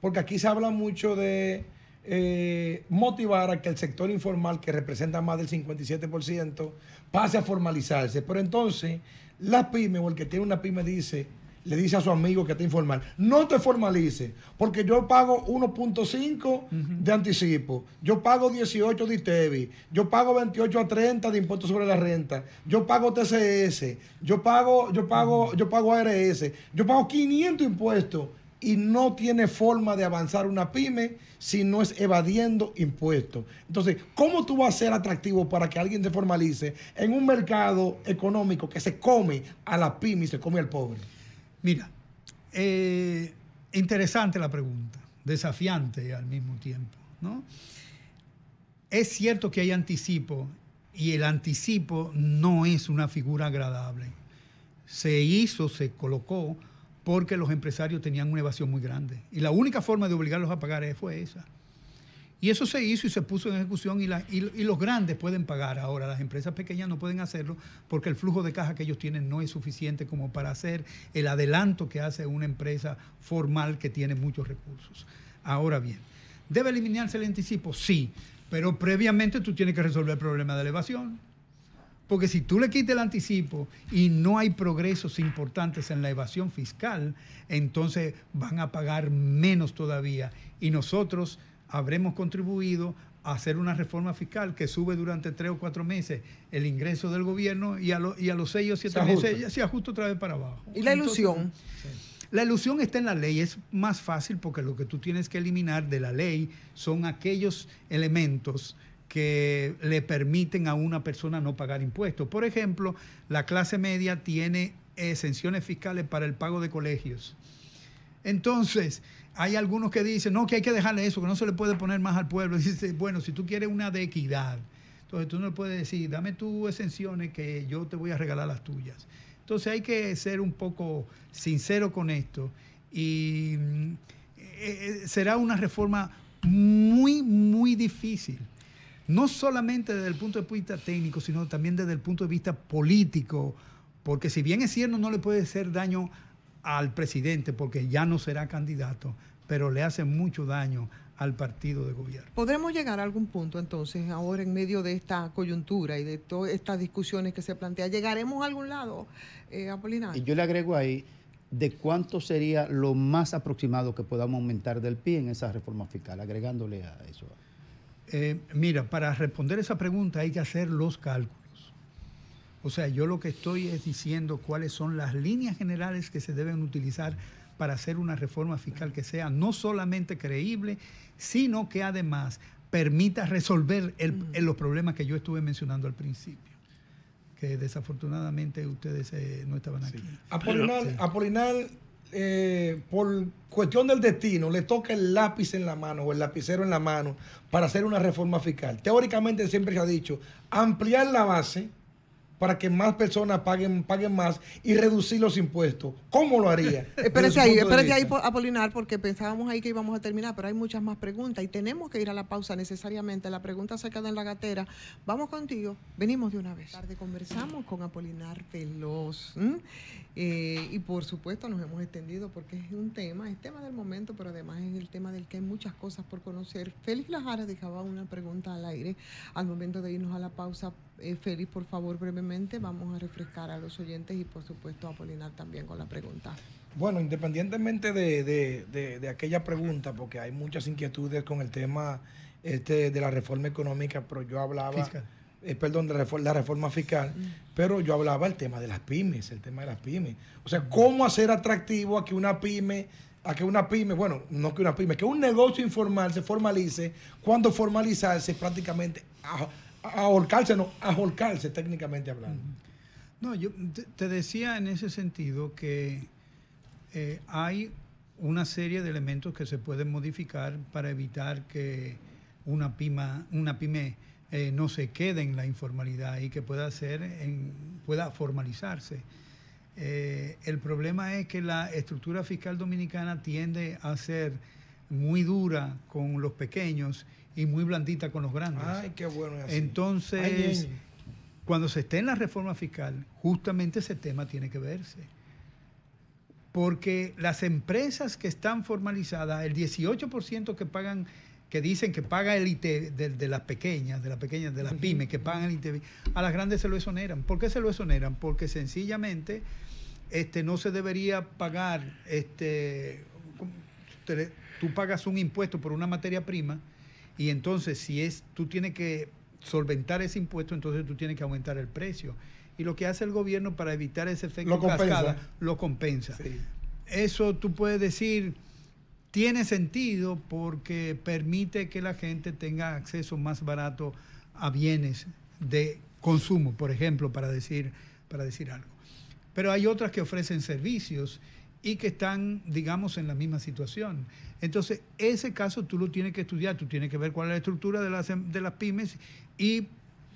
[SPEAKER 5] Porque aquí se habla mucho de eh, motivar a que el sector informal, que representa más del 57%, pase a formalizarse. Pero entonces, la pyme o el que tiene una pyme dice, le dice a su amigo que está informal, no te formalice, porque yo pago 1.5 de anticipo, yo pago 18 de ITEVI, yo pago 28 a 30 de impuestos sobre la renta, yo pago TCS, yo pago, yo pago, yo pago ARS, yo pago 500 impuestos y no tiene forma de avanzar una pyme si no es evadiendo impuestos. Entonces, ¿cómo tú vas a ser atractivo para que alguien te formalice en un mercado económico que se come a la pyme y se come al pobre? Mira, eh,
[SPEAKER 2] interesante la pregunta, desafiante al mismo tiempo. ¿no? Es cierto que hay anticipo y el anticipo no es una figura agradable. Se hizo, se colocó porque los empresarios tenían una evasión muy grande. Y la única forma de obligarlos a pagar fue esa. Y eso se hizo y se puso en ejecución y, los grandes pueden pagar ahora, las empresas pequeñas no pueden hacerlo porque el flujo de caja que ellos tienen no es suficiente como para hacer el adelanto que hace una empresa formal que tiene muchos recursos. Ahora bien, ¿debe eliminarse el anticipo? Sí, pero previamente tú tienes que resolver el problema de la elevación. Porque si tú le quites el anticipo y no hay progresos importantes en la evasión fiscal, entonces van a pagar menos todavía. Y nosotros habremos contribuido a hacer una reforma fiscal que sube durante tres o cuatro meses el ingreso del gobierno y a, los seis o siete meses se ajusta otra vez para abajo. ¿Y la ilusión? La ilusión está en la ley, es más fácil porque lo que tú tienes que eliminar de la ley son aquellos elementos que le permiten a una persona no pagar impuestos. Por ejemplo, la clase media tiene exenciones fiscales para el pago de colegios. Entonces, hay algunos que dicen, no, que hay que dejarle eso, que no se le puede poner más al pueblo. Y *laughs* dice, bueno, si tú quieres una de equidad, entonces tú no le puedes decir, dame tus exenciones que yo te voy a regalar las tuyas. Entonces hay que ser un poco sincero con esto y mm, eh, eh, será una reforma muy, muy difícil no solamente desde el punto de vista técnico, sino también desde el punto de vista político, porque si bien es cierto no le puede hacer daño al presidente, porque ya no será candidato, pero le hace mucho daño al partido de gobierno.
[SPEAKER 1] ¿Podremos llegar a algún punto entonces, ahora en medio de esta coyuntura y de todas estas discusiones que se plantean, ¿Llegaremos a algún lado, eh, Apolinar? Y
[SPEAKER 6] yo le agrego ahí de cuánto sería lo más aproximado que podamos aumentar del PIB e en esa reforma fiscal, agregándole a eso. Eh, mira,
[SPEAKER 2] para responder esa pregunta hay que hacer los cálculos. O sea, yo lo que estoy es diciendo cuáles son las líneas generales que se deben utilizar para hacer una reforma fiscal que sea no solamente creíble, sino que además permita resolver mm. los problemas que yo estuve mencionando al principio que desafortunadamente
[SPEAKER 5] ustedes eh, no estaban aquí. Eh, por cuestión del destino, le toca el lápiz en la mano o el lapicero en la mano para hacer una reforma fiscal. Teóricamente siempre se ha dicho ampliar la base para que más personas paguen, paguen más y reducir los impuestos. ¿Cómo lo haría? *laughs* espérese ahí, espérese ahí,
[SPEAKER 1] Apolinar, porque pensábamos ahí que íbamos a terminar, pero hay muchas más preguntas y tenemos que ir a la pausa necesariamente. La pregunta se queda en la gatera. Vamos contigo, venimos de una vez. Tarde conversamos con Apolinar Veloz. Eh, y por supuesto nos hemos extendido porque es un tema, es tema del momento, pero además es el tema del que hay muchas cosas por conocer. Félix Lajara dejaba una pregunta al aire al momento de irnos a la pausa eh, Félix, por favor, brevemente vamos a refrescar a los oyentes y por supuesto a Apolinar también con la pregunta.
[SPEAKER 5] Bueno, independientemente de, aquella pregunta, porque hay muchas inquietudes con el tema este, de la reforma económica, pero yo hablaba, eh, perdón, de la reforma, fiscal, mm. pero yo hablaba el tema de las pymes, el tema de las pymes. O sea, cómo hacer atractivo a que una pyme a que una pyme, bueno, no que una pyme, que un negocio informal se formalice, cuando formalizarse prácticamente ah, ahorcarse, no, ahorcarse técnicamente hablando.
[SPEAKER 2] No, yo te decía en ese sentido que eh, hay una serie de elementos que se pueden modificar para evitar que una, pima, una pyme eh, no se quede en la informalidad y que pueda, ser en, pueda formalizarse. Eh, el problema es que la estructura fiscal dominicana tiende a ser muy dura con los pequeños y muy blandita con los grandes.
[SPEAKER 5] Ay, qué bueno. Entonces,
[SPEAKER 2] cuando se esté en la reforma fiscal, justamente ese tema tiene que verse. Porque las empresas que están formalizadas, el 18% que pagan que dicen que paga el IT de, las pequeñas, de las pequeñas, de las pymes que pagan el ITV, a las grandes se lo exoneran. ¿Por qué se lo exoneran? Porque sencillamente este, no se debería pagar, este, tú pagas un impuesto por una materia prima y entonces, si es, tú tienes que solventar ese impuesto, entonces tú tienes que aumentar el precio. Y lo que hace el gobierno para evitar ese efecto de cascada lo compensa. Eso tú puedes decir, tiene sentido porque permite que la gente tenga acceso más barato a bienes de consumo, por ejemplo, para decir, para decir algo. Pero hay otras que ofrecen servicios y que están, digamos, en la misma situación. Entonces, ese caso tú lo tienes que estudiar, tú tienes que ver cuál es la estructura de las, de las pymes y,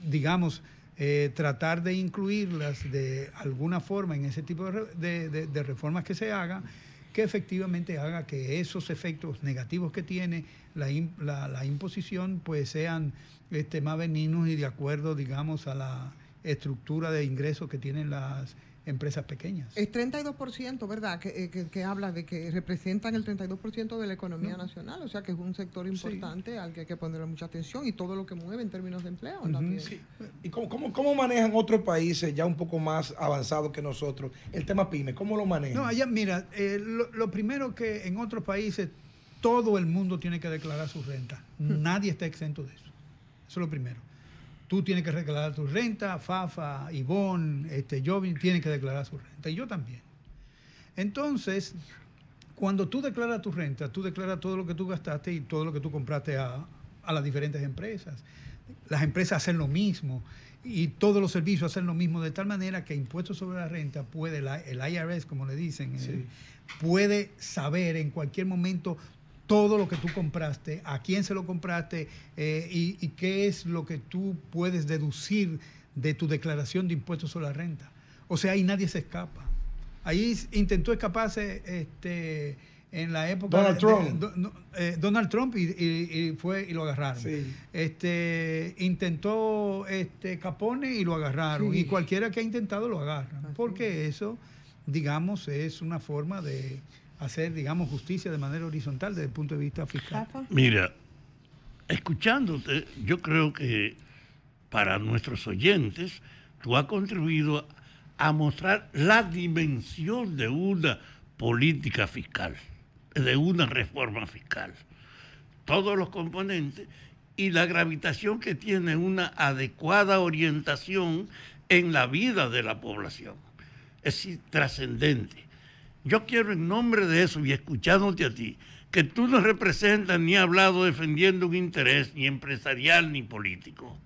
[SPEAKER 2] digamos, eh, tratar de incluirlas de alguna forma en ese tipo de, reformas que se hagan que efectivamente haga que esos efectos negativos que tiene la, imposición pues sean este, más benignos y de acuerdo, digamos, a la estructura de ingresos que tienen las empresas pequeñas.
[SPEAKER 1] Es 32%, ¿verdad? Eh, que, que, habla de que representan el 32% de la economía nacional, o sea que es un sector importante al que hay que ponerle mucha atención y todo lo que mueve en términos de empleo. ¿Y cómo,
[SPEAKER 5] manejan otros países ya un poco más avanzados que nosotros el tema PYME? ¿Cómo lo manejan? No, allá,
[SPEAKER 2] mira, eh, lo, lo primero que en otros países todo el mundo tiene que declarar su renta. Nadie está exento de eso. Eso es lo primero. Tú tienes que declarar tu renta, Fafa, Ivonne, este, Jovin tienen que declarar su renta, y yo también. Entonces, cuando tú declaras tu renta, tú declaras todo lo que tú gastaste y todo lo que tú compraste a, las diferentes empresas. Las empresas hacen lo mismo y todos los servicios hacen lo mismo, de tal manera que impuestos sobre la renta puede, el IRS, como le dicen, eh, puede saber en cualquier momento todo lo que tú compraste, a quién se lo compraste eh, y, qué es lo que tú puedes deducir de tu declaración de impuestos sobre la renta. O sea, ahí nadie se escapa. Ahí intentó escaparse este, en la época Donald Trump. Eh, Donald Trump y, fue y lo agarraron. Este intentó este Capone y lo agarraron. Y cualquiera que ha intentado lo agarra. Porque eso, digamos, es una forma de hacer, digamos, justicia de manera horizontal desde el punto de vista fiscal.
[SPEAKER 3] Mira, escuchándote, yo creo que para nuestros oyentes, tú has contribuido a mostrar la dimensión de una política fiscal, de una reforma fiscal. Todos los componentes y la gravitación que tiene una adecuada orientación en la vida de la población. Es trascendente. Yo quiero en nombre de eso y escuchándote a ti, que tú no representas ni hablado defendiendo un interés ni empresarial ni político,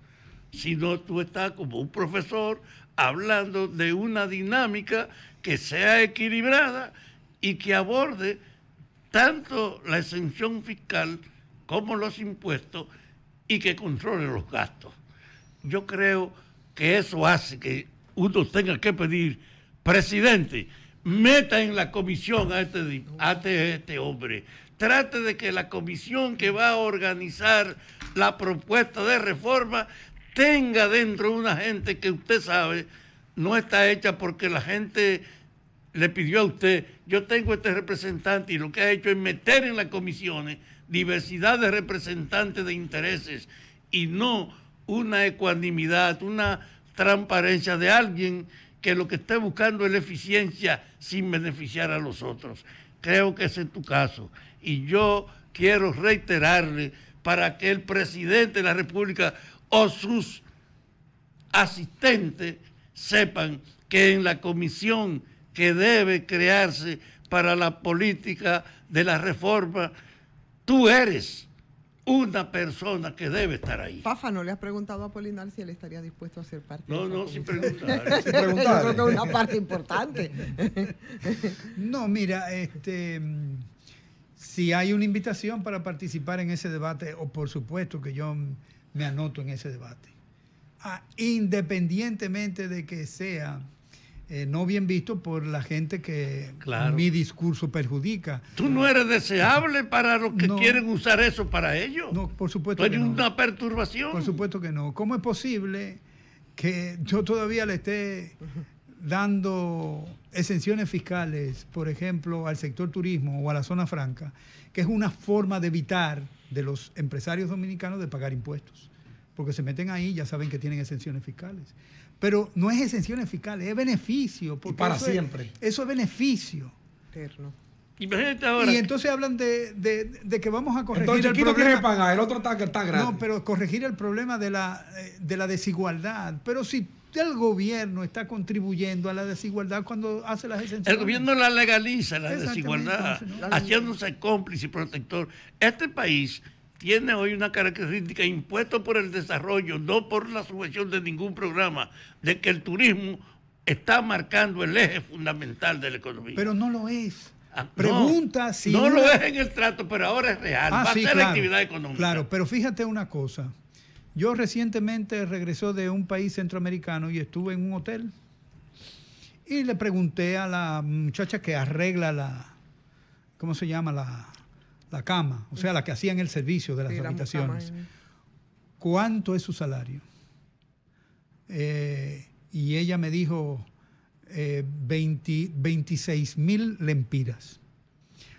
[SPEAKER 3] sino tú estás como un profesor hablando de una dinámica que sea equilibrada y que aborde tanto la exención fiscal como los impuestos y que controle los gastos. Yo creo que eso hace que uno tenga que pedir, presidente, meta en la comisión a este, este, este hombre. Trate de que la comisión que va a organizar la propuesta de reforma tenga dentro una gente que usted sabe no está hecha porque la gente le pidió a usted, yo tengo este representante y lo que ha hecho es meter en las comisiones diversidad de representantes de intereses y no una ecuanimidad, una transparencia de alguien que lo que esté buscando es la eficiencia sin beneficiar a los otros. Creo que ese es tu caso. Y yo quiero reiterarle para que el presidente de la República o sus asistentes sepan que en la comisión que debe crearse para la política de la reforma, tú eres una persona que debe estar ahí.
[SPEAKER 1] Fafa, ¿no le has preguntado a Polinar si él estaría dispuesto a ser parte? No, no, sin preguntar. *laughs* Yo creo que es una parte importante. *laughs* no, mira, este,
[SPEAKER 2] si hay una invitación para participar en ese debate, o por supuesto que yo me anoto en ese debate, ah, independientemente de que sea eh, no bien visto por la gente que mi discurso perjudica.
[SPEAKER 3] Tú no eres deseable para los que quieren usar eso para ellos. No, por supuesto. que no.
[SPEAKER 2] una perturbación. Por supuesto que no. ¿Cómo es posible que yo todavía le esté dando exenciones fiscales, por ejemplo, al sector turismo o a la zona franca, que es una forma de evitar de los empresarios dominicanos de pagar impuestos? Porque se meten ahí, ya saben que tienen exenciones fiscales. Pero no es exención fiscales, es beneficio. y para siempre. eso es beneficio.
[SPEAKER 1] Imagínate ahora. Y
[SPEAKER 2] entonces hablan de, que vamos a corregir entonces, el, problema.
[SPEAKER 5] pagar, el otro está, está grande. No,
[SPEAKER 2] pero corregir el problema de la, eh, de la desigualdad. Pero si el gobierno está contribuyendo a la desigualdad cuando hace las exenciones. El gobierno
[SPEAKER 3] la legaliza, la desigualdad, haciéndose cómplice y protector. Este país tiene hoy una característica impuesta por el desarrollo, no por la subvención de ningún programa, de que el turismo está marcando el eje fundamental de la economía. Pero
[SPEAKER 2] no lo es.
[SPEAKER 3] Ah, Pregunta
[SPEAKER 2] si... No lo es en
[SPEAKER 3] el trato, pero ahora es real. Ah, Va a ser actividad económica. Claro,
[SPEAKER 2] pero fíjate una cosa. Yo recientemente regresó de un país centroamericano y estuve en un hotel. Y le pregunté a la muchacha que arregla la... ¿Cómo se llama? La la cama, o sea, la que hacían el servicio de las habitaciones. ¿Cuánto es su salario? Eh, y ella me dijo 20, eh, 26 mil lempiras.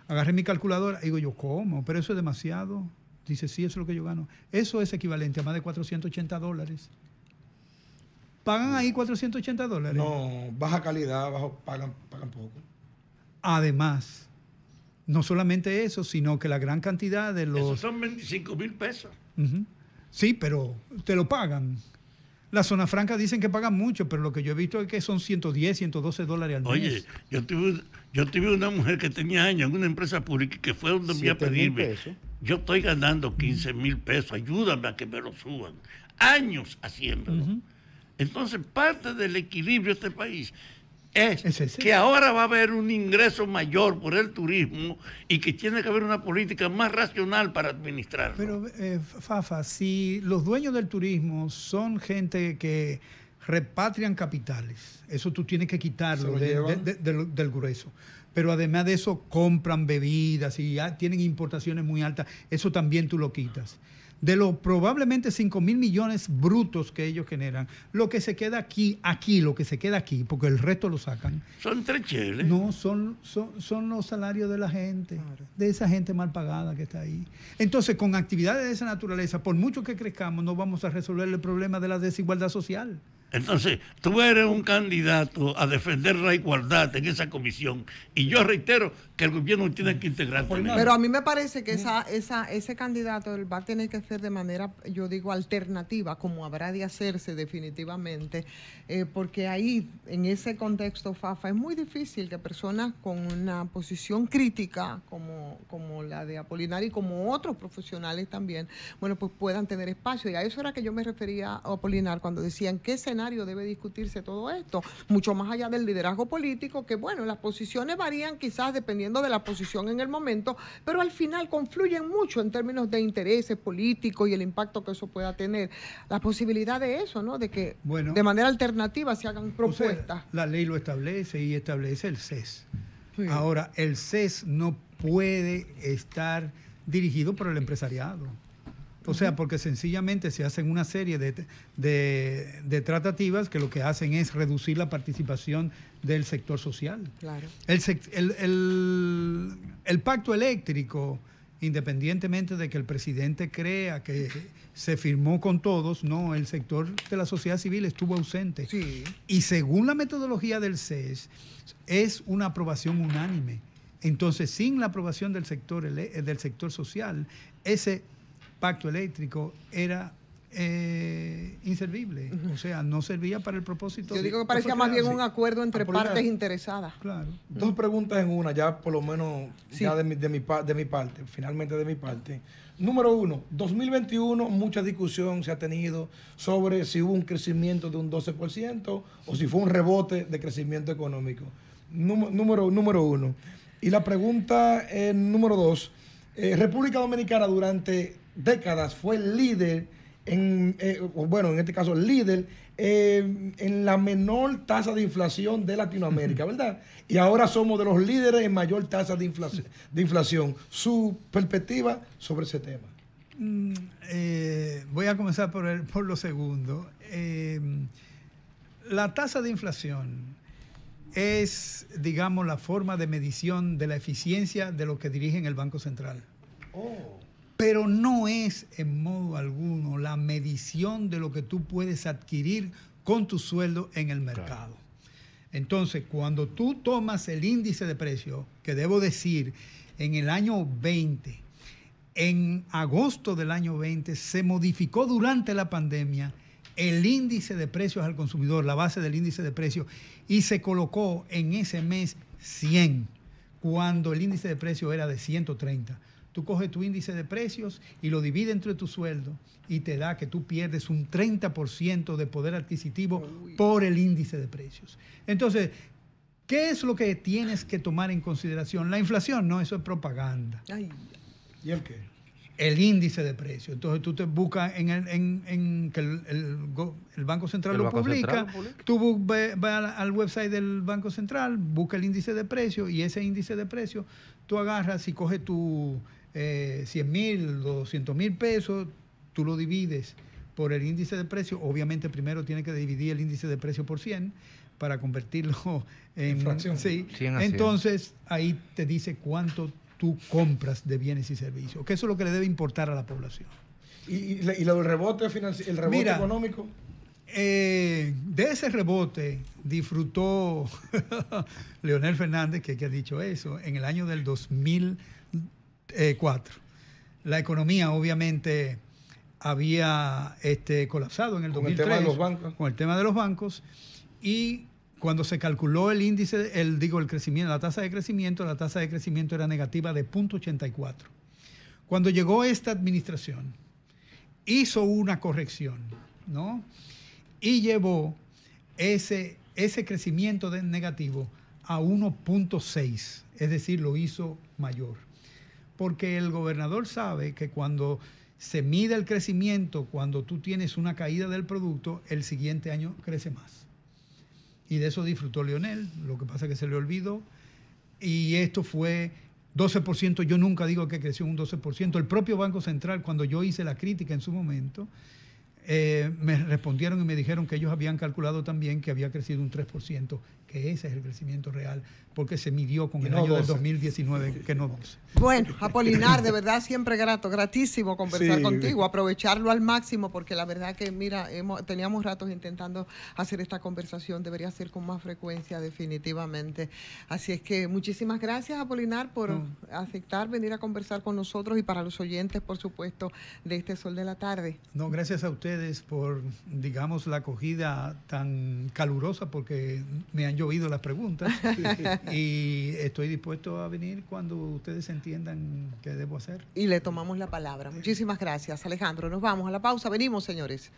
[SPEAKER 2] Agarré mi calculadora y digo yo, ¿cómo? Pero eso es demasiado. Dice, sí, eso es lo que yo gano. Eso es equivalente a más de 480 dólares.
[SPEAKER 5] ¿Pagan ahí 480 dólares? No, baja calidad, bajo, pagan, pagan poco.
[SPEAKER 2] Además, no solamente eso, sino que la gran cantidad de los...
[SPEAKER 5] son 25 mil pesos.
[SPEAKER 2] Sí, pero te lo pagan. La zona franca dicen que pagan mucho, pero lo que yo he visto es que son 110, 112
[SPEAKER 3] dólares al mes. Oye, yo tuve, una mujer que tenía años en una empresa pública que fue donde me a pedirme. Yo estoy ganando 15 mil pesos, ayúdame a que me lo suban. Años haciéndolo. Entonces, parte del equilibrio de este país es, que ahora va a haber un ingreso mayor por el turismo y que tiene que haber una política más racional para administrarlo.
[SPEAKER 2] Pero, eh, Fafa, si los dueños del turismo son gente que repatrian capitales, eso tú tienes que quitarlo del grueso. Pero además de eso, compran bebidas y tienen importaciones muy altas, eso también tú lo quitas de los probablemente 5 mil millones brutos que ellos generan, lo que se queda aquí, aquí, lo que se queda aquí, porque el resto lo sacan. Son tres cheles. No, son, son, los salarios de la gente, de esa gente mal pagada que está ahí. Entonces, con actividades de esa naturaleza, por mucho que crezcamos, no vamos a resolver el problema de la desigualdad social.
[SPEAKER 3] Entonces, tú eres un candidato a defender la igualdad en esa comisión y yo reitero que el gobierno tiene que integrarse. Pero a
[SPEAKER 1] mí me parece que esa, esa, ese candidato él va a tener que hacer de manera, yo digo, alternativa, como habrá de hacerse definitivamente, eh, porque ahí, en ese contexto, Fafa, es muy difícil que personas con una posición crítica como, como la de Apolinar y como otros profesionales también, bueno, pues puedan tener espacio. Y a eso era que yo me refería a Apolinar cuando decían que se debe discutirse todo esto, mucho más allá del liderazgo político, que bueno, las posiciones varían quizás dependiendo de la posición en el momento, pero al final confluyen mucho en términos de intereses políticos y el impacto que eso pueda tener. La posibilidad de eso, ¿no? De que bueno, de manera alternativa se hagan propuestas.
[SPEAKER 2] la ley lo establece y establece el CES. Ahora, el CES no puede estar dirigido por el empresariado. O sea, porque sencillamente se hacen una serie de, tratativas que lo que hacen es reducir la participación del sector social. Claro. El, el, pacto eléctrico, independientemente de que el presidente crea que se firmó con todos, no, el sector de la sociedad civil estuvo ausente. Sí. Y según la metodología del CES, es una aprobación unánime. Entonces, sin la aprobación del sector, del sector social, ese pacto eléctrico era eh,
[SPEAKER 5] inservible, o sea, no servía para el propósito. Yo digo que parecía más bien un
[SPEAKER 1] acuerdo entre partes interesadas. Claro.
[SPEAKER 5] Dos preguntas en una, ya por lo menos ya de, mi, de, parte, finalmente de mi parte. Número uno, 2021 mucha discusión se ha tenido sobre si hubo un crecimiento de un 12% o si fue un rebote de crecimiento económico. Número, número, uno. Y la pregunta eh, número dos, eh, República Dominicana durante décadas fue líder en, eh, bueno, en este caso líder, eh, en la menor tasa de inflación de Latinoamérica, ¿verdad? Y ahora somos de los líderes en mayor tasa de inflación. De inflación. Su perspectiva sobre ese tema. Mm, eh, voy a comenzar por, el, por
[SPEAKER 2] lo segundo. la tasa de inflación es, digamos, la forma de medición de la eficiencia de lo que dirigen el Banco Central. Oh pero no es en modo alguno la medición de lo que tú puedes adquirir con tu sueldo en el mercado. Entonces, cuando tú tomas el índice de precio, que debo decir, en el año 20, en agosto del año 20 se modificó durante la pandemia el índice de precios al consumidor, la base del índice de precios, y se colocó en ese mes 100, cuando el índice de precios era de 130 tú coges tu índice de precios y lo divides entre tu sueldo y te da que tú pierdes un 30% de poder adquisitivo por el índice de precios. Entonces, ¿qué es lo que tienes que tomar en consideración? La inflación, no, eso es propaganda. ¿Y el qué? El índice de precios. Entonces tú te buscas en, el, que el, Banco Central lo publica, tú vas al website del Banco Central, buscas el índice de precios y ese índice de precios tú agarras y coges tu 100 eh, mil, 200 mil pesos, tú lo divides por el índice de precio. Obviamente primero tiene que dividir el índice de precio por 100 para convertirlo *laughs* en... fracción. Sí. Entonces ahí te dice cuánto tú compras de bienes y servicios, que eso es lo que le debe importar a la población.
[SPEAKER 5] ¿Y, y lo del rebote, el rebote económico?
[SPEAKER 2] Eh, de ese rebote disfrutó *laughs* Leonel Fernández, que, que ha dicho eso, en el año del 2000. Eh, la economía, obviamente, había este, colapsado en el 2003. Con el tema de los bancos. Con el tema de los bancos. Y cuando se calculó el índice, el, digo, el crecimiento, la tasa de crecimiento, la tasa de crecimiento era negativa de 0.84. Cuando llegó esta administración, hizo una corrección, ¿no? Y llevó ese, ese crecimiento de negativo a 1.6, es decir, lo hizo mayor porque el gobernador sabe que cuando se mide el crecimiento, cuando tú tienes una caída del producto, el siguiente año crece más. Y de eso disfrutó Lionel, lo que pasa es que se le olvidó. Y esto fue 12%, yo nunca digo que creció un 12%. El propio Banco Central, cuando yo hice la crítica en su momento, eh, me respondieron y me dijeron que ellos habían calculado también que había crecido un 3% que ese es el crecimiento real, porque se midió con el año del 2019, que no 12. Bueno, Apolinar, de
[SPEAKER 1] verdad siempre grato, gratísimo conversar contigo, aprovecharlo al máximo, porque la verdad que, mira, hemos, teníamos ratos intentando hacer esta conversación, debería ser con más frecuencia, definitivamente. Así es que muchísimas gracias, Apolinar, por aceptar venir a conversar con nosotros y para los oyentes, por supuesto, de este Sol de la Tarde.
[SPEAKER 2] No, gracias a ustedes por, digamos, la acogida tan calurosa, porque me ha he oído las preguntas
[SPEAKER 1] *laughs*
[SPEAKER 2] y estoy dispuesto a venir cuando ustedes entiendan qué debo
[SPEAKER 1] hacer. Y le tomamos la palabra. Muchísimas gracias, Alejandro. Nos vamos a la pausa. Venimos, señores.